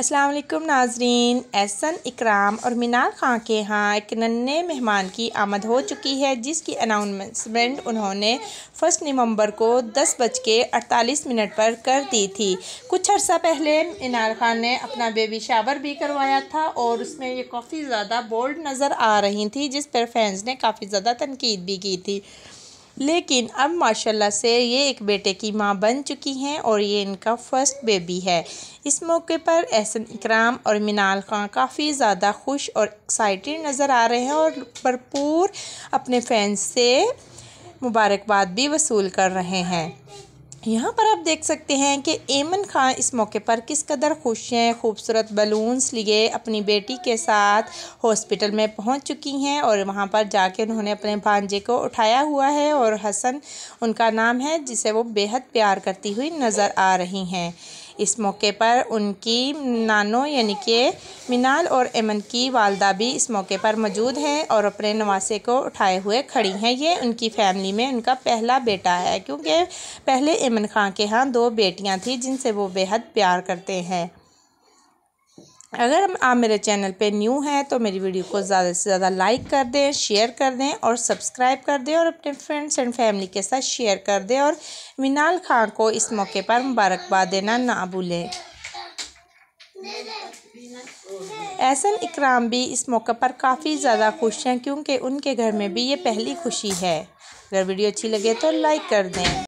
असलकुम नाजरीन एहसन इकराम और मीनार खां के यहाँ एक नन्हे मेहमान की आमद हो चुकी है जिसकी अनाउंसमेंट उन्होंने फर्स्ट नवंबर को दस बज के अड़तालीस मिनट पर कर दी थी कुछ अर्सा पहले मीनार खान ने अपना बेबी शावर भी करवाया था और उसमें ये काफ़ी ज़्यादा बोल्ड नज़र आ रही थी जिस पर फैंस ने काफ़ी ज़्यादा तनकीद भी की थी लेकिन अब माशाल्लाह से ये एक बेटे की माँ बन चुकी हैं और ये इनका फर्स्ट बेबी है इस मौके पर एहसन इकराम और मिनाल खान काफ़ी ज़्यादा खुश और एक्साइटेड नज़र आ रहे हैं और भरपूर अपने फैंस से मुबारकबाद भी वसूल कर रहे हैं यहाँ पर आप देख सकते हैं कि एमन खान इस मौके पर किस कदर खुश हैं खूबसूरत बलून्स लिए अपनी बेटी के साथ हॉस्पिटल में पहुँच चुकी हैं और वहाँ पर जाके उन्होंने अपने भांजे को उठाया हुआ है और हसन उनका नाम है जिसे वो बेहद प्यार करती हुई नज़र आ रही हैं इस मौके पर उनकी नानों यानी कि मिनाल और एमन की वालदा भी इस मौके पर मौजूद हैं और अपने नवासे को उठाए हुए खड़ी हैं ये उनकी फैमिली में उनका पहला बेटा है क्योंकि पहले एमन खां के यहाँ दो बेटियाँ थीं जिनसे वो बेहद प्यार करते हैं अगर आप मेरे चैनल पे न्यू हैं तो मेरी वीडियो को ज़्यादा से ज़्यादा लाइक कर दें शेयर कर दें और सब्सक्राइब कर दें और अपने फ्रेंड्स एंड फैमिली के साथ शेयर कर दें और मिनाल खां को इस मौके पर मुबारकबाद देना ना भूलें एहसन इकराम भी इस मौके पर काफ़ी ज़्यादा खुश हैं क्योंकि उनके घर में भी ये पहली खुशी है अगर वीडियो अच्छी लगे तो लाइक कर दें